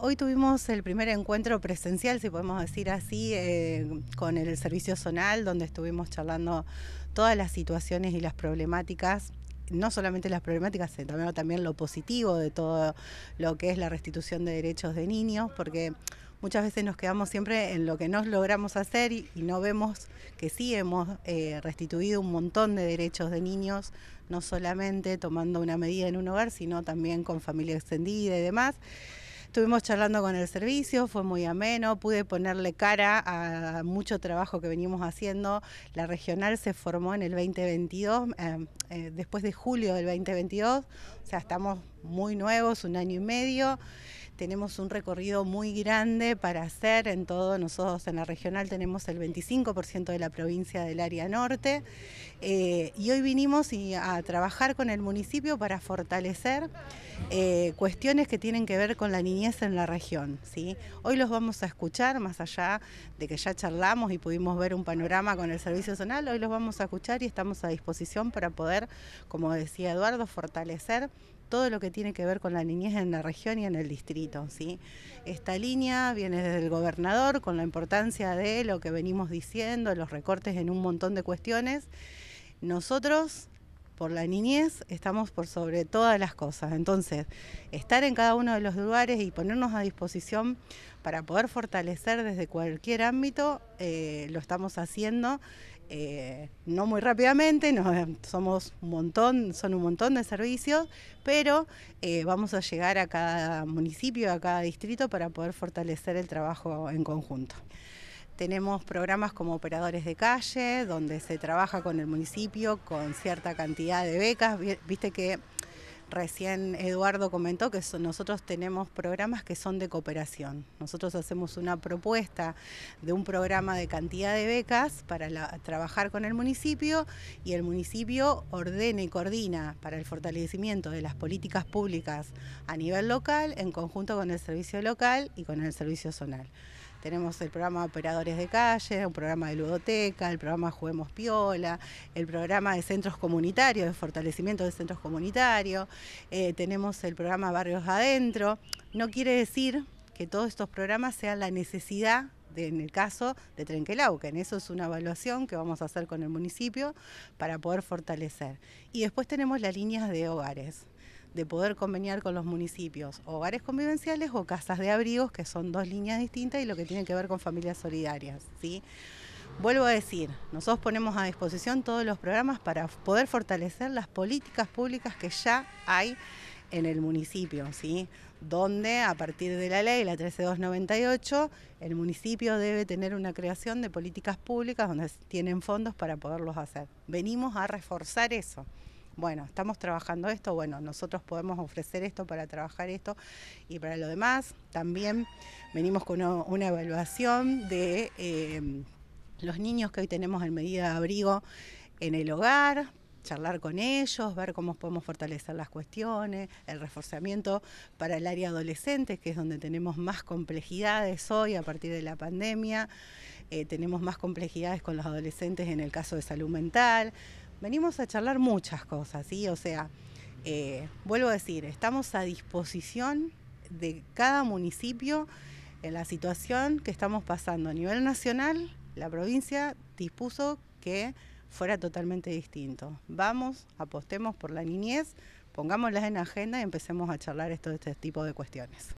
Hoy tuvimos el primer encuentro presencial, si podemos decir así, eh, con el servicio zonal, donde estuvimos charlando todas las situaciones y las problemáticas no solamente las problemáticas, sino también lo positivo de todo lo que es la restitución de derechos de niños, porque muchas veces nos quedamos siempre en lo que no logramos hacer y, no vemos que sí hemos eh, restituido un montón de derechos de niños, no solamente tomando una medida en un hogar, sino también con familia extendida y demás. Estuvimos charlando con el servicio, fue muy ameno, pude ponerle cara a mucho trabajo que venimos haciendo. La regional se formó en el 2022, eh, eh, después de julio del 2022, o sea, estamos muy nuevos, un año y medio tenemos un recorrido muy grande para hacer en todo. Nosotros en la regional tenemos el 25% de la provincia del área norte eh, y hoy vinimos a trabajar con el municipio para fortalecer eh, cuestiones que tienen que ver con la niñez en la región. ¿sí? Hoy los vamos a escuchar, más allá de que ya charlamos y pudimos ver un panorama con el servicio zonal, hoy los vamos a escuchar y estamos a disposición para poder, como decía Eduardo, fortalecer todo lo que tiene que ver con la niñez en la región y en el distrito. ¿sí? Esta línea viene desde el gobernador con la importancia de lo que venimos diciendo, los recortes en un montón de cuestiones nosotros por la niñez estamos por sobre todas las cosas. Entonces, estar en cada uno de los lugares y ponernos a disposición para poder fortalecer desde cualquier ámbito, eh, lo estamos haciendo. Eh, no muy rápidamente, somos un montón, son un montón de servicios, pero eh, vamos a llegar a cada municipio, a cada distrito para poder fortalecer el trabajo en conjunto. Tenemos programas como operadores de calle, donde se trabaja con el municipio con cierta cantidad de becas. Viste que recién Eduardo comentó que nosotros tenemos programas que son de cooperación. Nosotros hacemos una propuesta de un programa de cantidad de becas para trabajar con el municipio y el municipio ordena y coordina para el fortalecimiento de las políticas públicas a nivel local en conjunto con el servicio local y con el servicio zonal. Tenemos el programa Operadores de Calle, un programa de ludoteca, el programa Juguemos Piola, el programa de centros comunitarios, de fortalecimiento de centros comunitarios, eh, tenemos el programa Barrios Adentro. No quiere decir que todos estos programas sean la necesidad en el caso de en Eso es una evaluación que vamos a hacer con el municipio para poder fortalecer. Y después tenemos las líneas de hogares de poder conveniar con los municipios, hogares convivenciales o casas de abrigos, que son dos líneas distintas y lo que tiene que ver con familias solidarias. ¿sí? Vuelvo a decir, nosotros ponemos a disposición todos los programas para poder fortalecer las políticas públicas que ya hay en el municipio, ¿sí? donde a partir de la ley, la 13298, el municipio debe tener una creación de políticas públicas donde tienen fondos para poderlos hacer. Venimos a reforzar eso bueno, estamos trabajando esto, bueno, nosotros podemos ofrecer esto para trabajar esto y para lo demás. También venimos con una, evaluación de eh, los niños que hoy tenemos en medida de abrigo en el hogar, charlar con ellos, ver cómo podemos fortalecer las cuestiones, el reforzamiento para el área adolescente, que es donde tenemos más complejidades hoy a partir de la pandemia, eh, tenemos más complejidades con los adolescentes en el caso de salud mental, venimos a charlar muchas cosas, ¿sí? O sea, eh, vuelvo a decir, estamos a disposición de cada municipio en la situación que estamos pasando a nivel nacional, la provincia dispuso que fuera totalmente distinto. Vamos, apostemos por la niñez, pongámoslas en agenda y empecemos a charlar esto, este tipo de cuestiones.